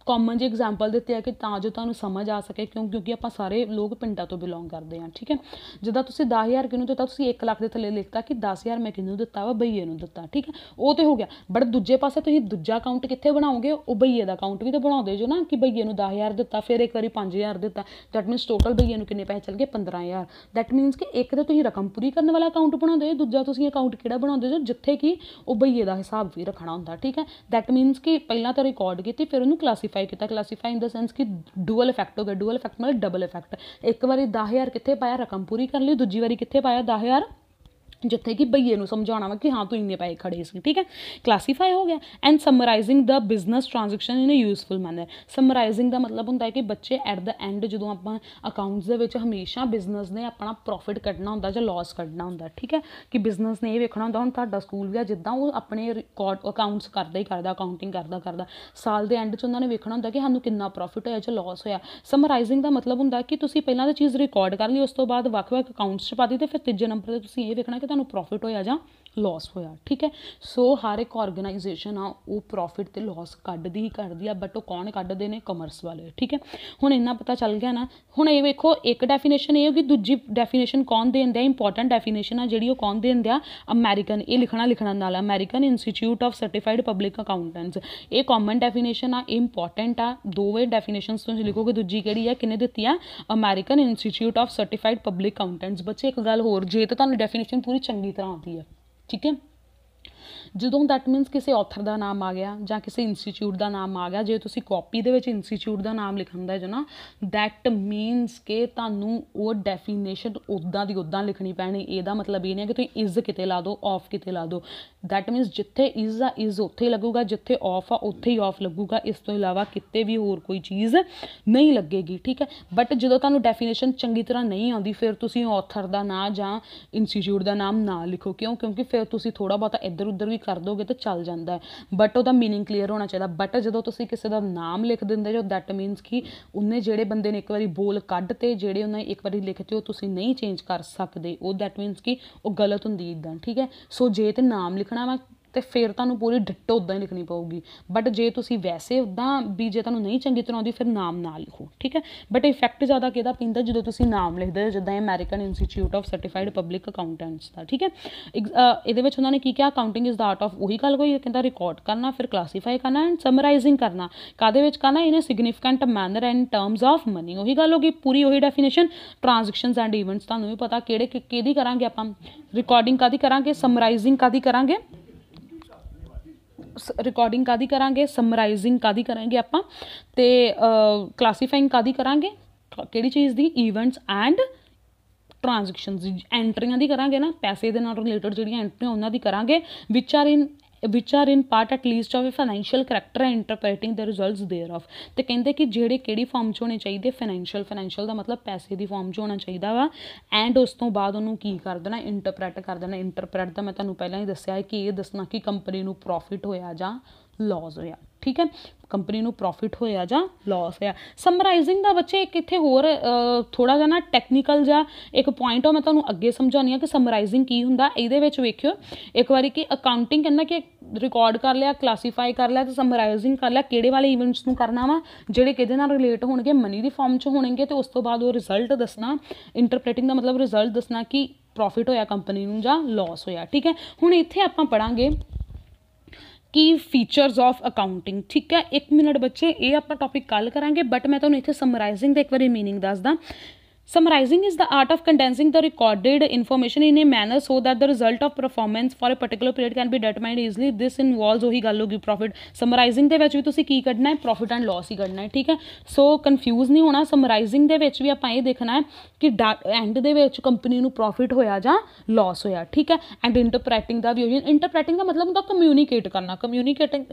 ਕਾਮਨ ਜੀ ਐਗਜ਼ਾਮਪਲ ਦਿੱਤੇ ਆ ਕਿ ਤਾਂ ਜੋ ਤੁਹਾਨੂੰ ਸਮਝ ਆ ਸਕੇ ਕਿਉਂ ਕਿਉਂਕਿ ਆਪਾਂ ਸਾਰੇ ਲੋਕ ਪਿੰਡਾਂ ਤੋਂ ਬਿਲੋਂਗ ਕਰਦੇ ਆ ਠੀਕ ਹੈ ਜਦੋਂ ਤੁਸੀਂ 10000 ਕਿਨੂੰ ਦਿੱਤਾ ਤੁਸੀਂ 1 ਲੱਖ ਦੇ ਥੱਲੇ ਲਿਖਤਾ ਕਿ 10000 ਮੈਂ ਕਿਨੂੰ ਦਿੱਤਾ ਵਾ ਬਈਏ ਨੂੰ ਦਿੱਤਾ ਠੀਕ ਹੈ ਉਹ ਤੇ ਹੋ ਗਿਆ ਬਟ ਦੂਜੇ ਪਾਸੇ ਤੁਸੀਂ ਦੂਜਾ ਅਕਾਊਂਟ ਕਿੱਥੇ ਬਣਾਓਗੇ ਉਹ ਬਈਏ ਦਾ ਅਕਾਊਂਟ ਵੀ ਤਾਂ ਬਣਾਉਂਦੇ ਜੋ ਨਾ ਕਿ ਬਈਏ ਨੂੰ 10000 ਦਿੱਤਾ ਫਿਰ ਇੱਕ ਵਾਰੀ 5000 ਦਿੱਤਾ ਦੈਟ ਮੀਨਸ ਟੋਟਲ ਬਈਏ ਨੂੰ ਕਿੰਨੇ ਪੈਸੇ ਚਲ ਗਏ 15000 ਦੈਟ ਮੀਨਸ ਕਿ ਇੱਕ ਤੇ ਤੁਸੀਂ ਰਕਮ ਪੂਰੀ ਕਰਨ ਵਾਲਾ ਅਕਾਊਂਟ ਬਣਾਉਂਦੇ ਹੋ ਦੂਜਾ ਤੁਸੀਂ ਅਕਾਊਂਟ ਕਿਹੜਾ ਬਣਾਉਂਦੇ ਹੋ ਜਿੱਥੇ ਕਿ ਉਹ ਬਈਏ ਦਾ ਹਿਸਾਬ ਵੀ ਰੱਖਣਾ ਹੁੰਦਾ ਠੀਕ ਹੈ ਦੈਟ ਮੀਨਸ ਕਿ ਪਹਿਲਾਂ ਤਾਂ ਰਿਕਾਰਡ ਕੀਤੀ ਫਿਰ ਉਹਨੂੰ ਕਲਾਸੀਫਾਈ ਕੀਤਾ ਕਲਾਸੀਫਾਈ ਇਨ ਦਾ ਸੈਂਸ ਕਿ ਡੂਅਲ ਇਫੈਕਟ ਹੋ ਗਿਆ ਡੂਅਲ ਇਫੈਕਟ ਮਤਲਬ ਡਬਲ ਇਫੈਕਟ ਇੱਕ ਵਾਰੀ 10000 ਕਿੱਥੇ ਪਾਇਆ ਰਕਮ ਪੂਰੀ ਕਰਨ ਲਈ ਦੂਜੀ ਵਾਰੀ ਕਿੱਥੇ ਪਾਇਆ 10000 ਜਿੱਥੇ ਕਿ ਬਈਏ ਨੂੰ ਸਮਝਾਉਣਾ ਵਾ ਕਿ ਹਾਂ ਤੂੰ ਇੰਨੇ ਪੈਸੇ ਖੜੇ ਸੀ ਠੀਕ ਹੈ ਕਲਾਸੀਫਾਈ ਹੋ ਗਿਆ and summarising the business transaction in a useful manner summarising ਦਾ ਮਤਲਬ ਹੁੰਦਾ ਹੈ ਕਿ ਬੱਚੇ ਐਟ ਦਾ ਐਂਡ ਜਦੋਂ ਆਪਾਂ ਅਕਾਊਂਟਸ ਦੇ ਵਿੱਚ ਹਮੇਸ਼ਾ ਬਿਜ਼ਨਸ ਨੇ ਆਪਣਾ ਪ੍ਰੋਫਿਟ ਕੱਢਣਾ ਹੁੰਦਾ ਜਾਂ ਲਾਸ ਕੱਢਣਾ ਹੁੰਦਾ ਠੀਕ ਹੈ ਕਿ ਬਿਜ਼ਨਸ ਨੇ ਇਹ ਵੇਖਣਾ ਹੁੰਦਾ ਹੁਣ ਤੁਹਾਡਾ ਸਕੂਲ ਵੀ ਆ ਜਿੱਦਾਂ ਉਹ ਆਪਣੇ ਰਿਕਾਰਡ ਅਕਾਊਂਟਸ ਕਰਦਾ ਹੀ ਕਰਦਾ ਅਕਾਊਂਟਿੰਗ ਕਰਦਾ ਕਰਦਾ ਸਾਲ ਦੇ ਐਂਡ 'ਚ ਉਹਨਾਂ ਨੇ ਵੇਖਣਾ ਹੁੰਦਾ ਕਿ ਸਾਨੂੰ ਕਿੰਨਾ ਪ੍ਰੋਫਿਟ ਹੋਇਆ ਜਾਂ ਲਾਸ ਹੋਇਆ ਸਮਰਾਈਜ਼ਿੰਗ ਦਾ ਮਤਲਬ ਹੁੰਦਾ ਕਿ ਤੁਸੀਂ ਪਹਿਲਾਂ ਤਾਂ ਚੀਜ਼ ਰਿਕਾਰਡ ਕਰ ਲਈ ਉਸ ਤੋਂ ਬਾਅਦ ਵੱਖ-ਵੱਖ ਅਕਾਊਂਟਸ 'ਚ ਪਾ ਤੇ ਫਿਰ ਤੀਜੇ ਨੰਬਰ ਤੇ ਤੁਸੀਂ ਇਹ ਵੇਖਣਾ ਕਿ ਤੁਹਾਨੂੰ ਪ੍ਰੋਫਿਟ ਹੋਇਆ ਜਾਂ ਲਾਸ ਹੋਇਆ ਠੀਕ ਹੈ ਸੋ ਹਰ ਇੱਕ ਆਰਗੇਨਾਈਜੇਸ਼ਨ ਆ ਉਹ ਪ੍ਰੋਫਿਟ ਤੇ ਲਾਸ ਕੱਢਦੀ ਹੀ ਕਰਦੀ ਆ ਬਟ ਉਹ ਕੌਣ ਕੱਢਦੇ ਨੇ ਕਮਰਸ ਵਾਲੇ ਠੀਕ ਹੈ ਹੁਣ ਇੰਨਾ ਪਤਾ ਚੱਲ ਗਿਆ ਨਾ ਹੁਣ ਇਹ ਵੇਖੋ ਇੱਕ ਡੈਫੀਨੇਸ਼ਨ ਇਹ ਕਿ ਦੂਜੀ ਡੈਫੀਨੇਸ਼ਨ ਕੌਣ ਦੇਂਦਾ ਹੈ ਇੰਪੋਰਟੈਂਟ ਡੈਫੀਨੇਸ਼ਨ ਆ ਜਿਹੜੀ ਉਹ ਕੌਣ ਦਿੰਦਾ ਅਮਰੀਕਨ ਇਹ ਲਿਖਣਾ ਲਿਖਣਾ ਨਾਲ American Institute of Certified Public Accountants ਇਹ ਕਾਮਨ ਡੈਫੀਨੇਸ਼ਨ ਆ ਇੰਪੋਰਟੈਂਟ ਆ ਦੋਵੇਂ ਡੈਫੀਨੇਸ਼ਨਸ ਤੋਂ ਲਿਖੋਗੇ ਦੂਜੀ ਕਿਹੜੀ ਆ ਕਿਨੇ ਦਿੱਤੀ ਆ American Institute of Certified Public Accountants ਬੱਚੇ ਇੱਕ ਗੱਲ ਹੋਰ ਜੇ ਤਾਂ ਤੁਹਾਨੂੰ ਡੈਫੀਨੇਸ਼ਨ ਪੂਰੀ ਚੰਗੀ ਤਰ੍ਹਾਂ ਆਉਂਦੀ ਹੈ ठीक है ਜਦੋਂ ਦੈਟ ਮੀਨਸ ਕਿਸੇ ਆਥਰ ਦਾ ਨਾਮ ਆ ਗਿਆ ਜਾਂ ਕਿਸੇ ਇੰਸਟੀਚਿਊਟ ਦਾ ਨਾਮ ਆ ਗਿਆ ਜੇ ਤੁਸੀਂ ਕਾਪੀ ਦੇ ਵਿੱਚ ਇੰਸਟੀਚਿਊਟ ਦਾ ਨਾਮ ਲਿਖੰਦਾ ਜੋ ਨਾ ਦੈਟ ਮੀਨਸ ਕਿ ਤੁਹਾਨੂੰ ਉਹ ਡੈਫੀਨੇਸ਼ਨ ਉਦਾਂ ਦੀ ਉਦਾਂ ਲਿਖਣੀ ਪੈਣੀ ਇਹਦਾ ਮਤਲਬ ਇਹ ਨਹੀਂ ਕਿ ਤੁਸੀਂ ਇਜ਼ ਕਿਤੇ ਲਾ ਦਿਓ ਆਫ ਕਿਤੇ ਲਾ ਦਿਓ ਦੈਟ ਮੀਨਸ ਜਿੱਥੇ ਇਜ਼ ਆ ਇਜ਼ ਉੱਥੇ ਹੀ ਲੱਗੂਗਾ ਜਿੱਥੇ ਆਫ ਆ ਉੱਥੇ ਹੀ ਆਫ ਲੱਗੂਗਾ ਇਸ ਤੋਂ ਇਲਾਵਾ ਕਿਤੇ ਵੀ ਹੋਰ ਕੋਈ ਚੀਜ਼ ਨਹੀਂ ਲੱਗੇਗੀ ਠੀਕ ਹੈ ਬਟ ਜਦੋਂ ਤੁਹਾਨੂੰ ਡੈਫੀਨੇਸ਼ਨ ਚੰਗੀ ਤਰ੍ਹਾਂ ਨਹੀਂ ਆਉਂਦੀ ਫਿਰ ਤੁਸੀਂ ਆਥਰ ਦਾ ਨਾਮ ਜਾਂ ਇੰਸਟੀਚਿਊਟ ਦਾ ਨਾਮ ਨਾ ਲਿਖੋ ਕਿਉਂ ਕਿਉਂਕਿ ਫਿਰ ਤੁਸੀਂ ਥੋੜਾ ਬਹੁਤਾ ਇੱਧਰ ਉੱਧਰ ਵੀ ਕਰ ਦੋਗੇ ਤਾਂ ਚੱਲ ਜਾਂਦਾ ਹੈ ਬਟ ਉਹਦਾ मीनिंग ਕਲੀਅਰ ਹੋਣਾ ਚਾਹੀਦਾ ਬਟ ਜਦੋਂ ਤੁਸੀਂ ਕਿਸੇ ਦਾ ਨਾਮ ਲਿਖ ਦਿੰਦੇ ਜੋ ਦੈਟ ਮੀਨਸ ਕਿ ਉਹਨੇ ਜਿਹੜੇ ਬੰਦੇ ਨੇ ਇੱਕ ਵਾਰੀ ਬੋਲ ਕੱਢ ਤੇ ਜਿਹੜੇ ਉਹਨਾਂ ਇੱਕ ਵਾਰੀ ਲਿਖਤੇ ਉਹ ਤੁਸੀਂ ਨਹੀਂ ਚੇਂਜ ਕਰ ਸਕਦੇ ਉਹ ਦੈਟ ਮੀਨਸ ਕਿ ਉਹ ਗਲਤ ਹੁੰਦੀ ਇਦਾਂ ਠੀਕ ਹੈ ਸੋ ਜੇ ਤੇ ਨਾਮ ਲਿਖਣਾ ਵਾ ਤੇ ਫਿਰ ਤੁਹਾਨੂੰ ਪੂਰੀ ਡਿਟੋ ਉਦਾਂ ਹੀ ਲਿਖਣੀ ਪਊਗੀ ਬਟ ਜੇ ਤੁਸੀਂ ਵੈਸੇ ਉਦਾਂ ਵੀ ਜੇ ਤੁਹਾਨੂੰ ਨਹੀਂ ਚੰਗੀ ਤਰ੍ਹਾਂ ਆਉਂਦੀ ਫਿਰ ਨਾਮ ਨਾ ਲਿਖੋ ਠੀਕ ਹੈ ਬਟ ਇਫੈਕਟ ਜ਼ਿਆਦਾ ਕਿਹਦਾ ਪੈਂਦਾ ਜਦੋਂ ਤੁਸੀਂ ਨਾਮ ਲਿਖਦੇ ਹੋ ਜਿੱਦਾਂ American Institute of Certified Public Accountants ਦਾ ਠੀਕ ਹੈ ਇਹਦੇ ਵਿੱਚ ਉਹਨਾਂ ਨੇ ਕੀ ਕਿਹਾ accounting is the art of ਉਹੀ ਗੱਲ ਕੋਈ ਕਹਿੰਦਾ ਰਿਕਾਰਡ ਕਰਨਾ ਫਿਰ ਕਲਾਸੀਫਾਈ ਕਰਨਾ ਐਂਡ ਸਮਰਾਈਜ਼ਿੰਗ ਕਰਨਾ ਕਾਦੇ ਵਿੱਚ ਕਰਨਾ in a significant manner and terms of money ਉਹੀ ਗੱਲ ਹੋ ਗਈ ਪੂਰੀ ਉਹੀ ਡੈਫੀਨੇਸ਼ਨ ਟ੍ਰਾਂਜੈਕਸ਼ਨਸ ਐਂਡ ਇਵੈਂਟਸ ਤੁਹਾਨੂੰ ਵੀ ਪਤਾ ਕਿਹੜੇ ਕਿਹਦੀ ਕਰਾਂਗੇ ਆਪਾਂ ਰਿਕਾਰਡਿੰਗ ਕਾਦੀ ਕਰਾਂਗੇ ਸਮਰਾਈਜ਼ਿੰਗ ਕਾਦੀ ਕਰਾਂਗੇ ਰਿਕਾਰਡਿੰਗ ਕਾਦੀ ਕਰਾਂਗੇ ਸਮਰਾਈਜ਼ਿੰਗ ਕਾਦੀ ਕਰਾਂਗੇ ਆਪਾਂ ਤੇ ਕਲਾਸੀਫਾਈਂਗ ਕਾਦੀ ਕਰਾਂਗੇ ਕਿਹੜੀ ਚੀਜ਼ ਦੀ ਇਵੈਂਟਸ ਐਂਡ ਟ੍ਰਾਂਜੈਕਸ਼ਨਸ ਐਂਟਰੀਆਂ ਦੀ ਕਰਾਂਗੇ ਨਾ ਪੈਸੇ ਦੇ ਨਾਲ ਰਿਲੇਟਡ ਜਿਹੜੀਆਂ ਐਂਟਰੀਆਂ ਉਹਨਾਂ ਦੀ ਕਰਾਂਗੇ which are in which in part at least of a financial character character interpreting the results results of ਤੇ ਕਹਿੰਦੇ ਕਿ ਜਿਹੜੇ ਕਿਹੜੀ ਫਾਰਮ 'ਚ ਹੋਣੇ ਚਾਹੀਦੇ ਫਾਈਨੈਂਸ਼ੀਅਲ ਫਾਈਨੈਂਸ਼ੀਅਲ ਦਾ ਮਤਲਬ ਪੈਸੇ ਦੀ ਫਾਰਮ 'ਚ ਹੋਣਾ ਚਾਹੀਦਾ ਵਾ ਐਂਡ ਉਸ ਤੋਂ ਬਾਅਦ ਉਹਨੂੰ ਕੀ ਕਰ ਦੇਣਾ ਇੰਟਰਪ੍ਰੀਟ ਕਰ ਦੇਣਾ ਇੰਟਰਪ੍ਰੀਟ ਦਾ ਮੈਂ ਤੁਹਾਨੂੰ ਪਹਿਲਾਂ ਹੀ ਦੱਸਿਆ ਹੈ ਕਿ ਇਹ ਦੱਸਣਾ ਕਿ ਕੰਪਨੀ ਨੂੰ ਪ੍ਰੋਫਿਟ ਹੋਇਆ ਜਾਂ ਲਾਸ ਹੋਇਆ ਠੀਕ ਹੈ ਕੰਪਨੀ ਨੂੰ ਪ੍ਰੋਫਿਟ ਹੋਇਆ ਜਾਂ ਲਾਸ ਹੋਇਆ ਸਮਰਾਈਜ਼ਿੰਗ ਦਾ ਬੱਚੇ ਇੱਕ ਇੱਥੇ ਹੋਰ ਥੋੜਾ ਜਿਹਾ ਨਾ ਟੈਕਨੀਕਲ ਜਾਂ ਇੱਕ ਪੁਆਇੰਟ ਹੋ ਮੈਂ ਤੁਹਾਨੂੰ ਅੱਗੇ ਸਮਝਾਉਣੀ ਆ ਕਿ ਸਮਰਾਈਜ਼ਿੰਗ ਕੀ ਹੁੰਦਾ ਇਹਦੇ ਵਿੱਚ ਵੇਖਿਓ ਇੱਕ ਵਾਰੀ ਕਿ ਅਕਾਊਂਟਿੰਗ ਕਹਿੰਦਾ ਕਿ ਰਿਕਾਰਡ ਕਰ ਲਿਆ ਕਲਾਸੀਫਾਈ ਕਰ ਲਿਆ ਤੇ ਸਮਰਾਈਜ਼ਿੰਗ ਕਰ ਲਿਆ ਕਿਹੜੇ ਵਾਲੇ ਇਵੈਂਟਸ ਨੂੰ ਕਰਨਾ ਵਾ ਜਿਹੜੇ ਕਿਹਦੇ ਨਾਲ ਰਿਲੇਟ ਹੋਣਗੇ ਮਨੀ ਦੀ ਫਾਰਮ 'ਚ ਹੋਣਗੇ ਤੇ ਉਸ ਤੋਂ ਬਾਅਦ ਉਹ ਰਿਜ਼ਲਟ ਦੱਸਣਾ ਇੰਟਰਪ੍ਰੀਟਿੰਗ ਦਾ ਮਤਲਬ ਰਿਜ਼ਲਟ ਦੱਸਣਾ ਕਿ ਪ੍ਰੋਫਿਟ ਹੋਇਆ ਕੰਪਨੀ ਨੂੰ ਜਾਂ ਲਾਸ ਹੋਇਆ ਠੀਕ ਹੈ ਹੁਣ ਇੱਥੇ ਆਪਾਂ ਪੜਾਂਗੇ ਕੀ ਫੀਚਰਸ ਆਫ ਅਕਾਊਂਟਿੰਗ ਠੀਕ ਹੈ 1 ਮਿੰਟ ਬੱਚੇ ਇਹ ਆਪਾਂ ਟੌਪਿਕ ਕੱਲ ਕਰਾਂਗੇ ਬਟ ਮੈਂ ਤੁਹਾਨੂੰ ਇੱਥੇ ਸਮਰਾਈਜ਼ਿੰਗ ਦਾ ਇੱਕ ਵਾਰੀ ਮੀਨਿੰਗ ਦੱਸਦਾ Summarizing is the art of condensing the recorded information in a manner so that the result of performance for a particular period can be determined easily. This involves ਉਹੀ ਗੱਲ ਹੋਗੀ ਪ੍ਰੋਫਿਟ ਸਮਰਾਈਜ਼ਿੰਗ ਦੇ ਵਿੱਚ ਵੀ ਤੁਸੀਂ ਕੀ ਕੱਢਣਾ ਹੈ ਪ੍ਰੋਫਿਟ ਐਂਡ ਲਾਸ ਹੀ ਕੱਢਣਾ ਹੈ ਠੀਕ ਹੈ ਸੋ ਕਨਫਿਊਜ਼ ਨਹੀਂ ਹੋਣਾ ਸਮਰਾਈਜ਼ਿੰਗ ਦੇ ਵਿੱਚ ਵੀ ਆਪਾਂ ਇਹ ਦੇਖਣਾ ਹੈ ਕਿ ਐਂਡ ਦੇ ਵਿੱਚ ਕੰਪਨੀ ਨੂੰ ਪ੍ਰੋਫਿਟ ਹੋਇਆ ਜਾਂ ਲਾਸ ਹੋਇਆ ਠੀਕ ਹੈ ਐਂਡ ਇੰਟਰਪ੍ਰੀਟਿੰਗ ਦਾ ਵੀ ਹੋਈ ਇੰਟਰਪ੍ਰੀਟਿੰਗ ਦਾ ਮਤਲਬ ਹੁੰਦਾ ਕਮਿਊਨੀਕੇਟ ਕਰਨਾ ਕਮਿਊਨੀਕੇਟਿੰਗ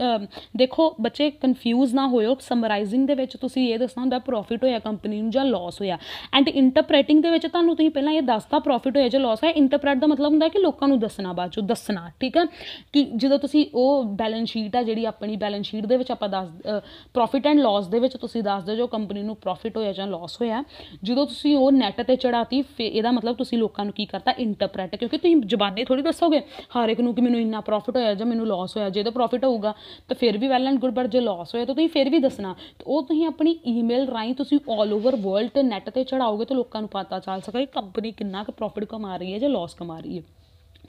ਦੇਖੋ ਬੱਚੇ ਕਨਫਿਊਜ਼ ਨਾ ਹੋਇਓ ਸਮਰਾਈਜ਼ਿੰਗ ਦੇ ਵਿੱਚ ਤੁਸੀਂ ਇਹ ਦੱਸਣਾ ਹੁੰਦਾ ਪ੍ਰੋਫਿਟ ਹੋਇਆ ਕੰਪਨੀ ਨੂੰ ਜਾਂ ਲਾਸ ਹੋਇਆ ਐਂਡ ਇੰਟਰਪ੍ਰੀਟਿੰਗ ਦੇ ਵਿੱਚ ਤੁਹਾਨੂੰ ਤੁਸੀਂ ਪਹਿਲਾਂ ਇਹ ਦੱਸਤਾ ਪ੍ਰੋਫਿਟ ਹੋਇਆ ਜਾਂ ਲਾਸ ਹੈ ਇੰਟਰਪ੍ਰੀਟ ਦਾ ਮਤਲਬ ਹੁੰਦਾ ਕਿ ਲੋਕਾਂ ਨੂੰ ਦੱਸਣਾ ਬਾਅਦ ਚੋਂ ਦੱਸਣਾ ਠੀਕ ਹੈ ਕਿ ਜਦੋਂ ਤੁਸੀਂ ਉਹ ਬੈਲੈਂਸ ਸ਼ੀਟ ਆ ਜਿਹੜੀ ਆਪਣੀ ਬੈਲੈਂਸ ਸ਼ੀਟ ਦੇ ਵਿੱਚ ਆਪਾਂ ਦੱਸ ਪ੍ਰੋਫਿਟ ਐਂਡ ਲਾਸ ਦੇ ਵਿੱਚ ਤੁਸੀਂ ਦੱਸ ਦਿਓ ਜੋ ਕੰਪਨੀ ਨੂੰ ਪ੍ਰੋਫਿਟ ਹੋਇਆ ਜਾਂ ਲਾਸ ਹੋਇਆ ਜਦੋਂ ਤੁਸੀਂ ਉਹ ਨੈਟ ਤੇ ਚੜਾਤੀ ਇਹਦਾ ਮਤਲਬ ਤੁਸੀਂ ਲੋਕਾਂ ਨੂੰ ਕੀ ਕਰਤਾ ਇੰਟਰਪ੍ਰੀਟ ਕਿਉਂਕਿ ਤੁਸੀਂ ਜ਼ਬਾਨੇ ਥੋੜੀ ਦੱਸੋਗੇ ਹਰ ਇੱਕ ਨੂੰ ਕਿ ਮੈਨੂੰ ਇੰਨਾ ਪ੍ਰੋਫਿਟ ਹੋਇਆ ਜਾਂ ਮੈਨੂੰ ਲਾਸ ਹੋਇਆ ਜੇ ਤਾਂ ਪ੍ਰੋਫਿਟ ਹੋਊਗਾ ਤਾਂ ਫਿਰ ਵੀ ਵੈਲ ਐਂਡ ਗੁੱਡ ਬਟ ਜੇ ਲਾਸ ਹੋਇਆ ਤਾਂ ਤੁਸੀਂ ਫਿਰ ਵੀ ਦੱਸਣਾ ਉਹ ਤੁਸੀਂ ਆਪਣੀ ਈਮੇਲ ਰਾਹੀਂ ਤੁਸੀਂ ਆਲ ਓਵਰ ਵਰਲਡ ਤੇ ਨੈਟ ਤੇ ਚੜਾਓਗੇ ਤੋਂ ਲੋਕਾਂ ਨੂੰ ਪਤਾ ਚੱਲ ਸਕੇ ਕਿ ਕੰਪਨੀ ਕਿੰਨਾ ਕੁ ਪ੍ਰੋਫਿਟ ਕਮਾ ਰਹੀ ਹੈ ਜਾਂ ਲਾਸ ਕਮਾ ਰਹੀ ਹੈ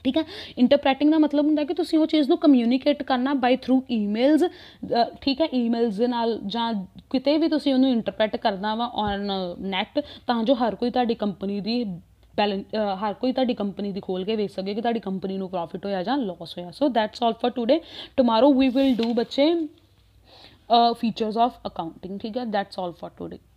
ਠੀਕ ਹੈ ਇੰਟਰਪ੍ਰੀਟਿੰਗ ਦਾ ਮਤਲਬ ਹੁੰਦਾ ਕਿ ਤੁਸੀਂ ਉਹ ਚੀਜ਼ ਨੂੰ ਕਮਿਊਨੀਕੇਟ ਕਰਨਾ ਬਾਈ ਥਰੂ ਈਮੇਲਸ ਠੀਕ ਹੈ ਈਮੇਲਸ ਦੇ ਨਾਲ ਜਾਂ ਕਿਤੇ ਵੀ ਤੁਸੀਂ ਉਹਨੂੰ ਇੰਟਰਪ੍ਰੀਟ ਕਰਨਾ ਵਾ ਔਨ ਨੈਟ ਤਾਂ ਜੋ ਹਰ ਕੋਈ ਤੁਹਾਡੀ ਕੰਪਨੀ ਦੀ ਬੈਲੈਂਸ ਹਰ ਕੋਈ ਤੁਹਾਡੀ ਕੰਪਨੀ ਦੀ ਖੋਲ ਕੇ ਵੇਖ ਸਕੇ ਕਿ ਤੁਹਾਡੀ ਕੰਪਨੀ ਨੂੰ ਪ੍ਰੋਫਿਟ ਹੋਇਆ ਜਾਂ ਲਾਸ ਹੋਇਆ so that's all for today tomorrow we will do ਬੱਚੇ ਫੀਚਰਸ ਆਫ ਅਕਾਊਂਟਿੰਗ ਠੀਕ ਹੈ ਦੈਟਸ ਆਲ ਫॉर ਟੁਡੇ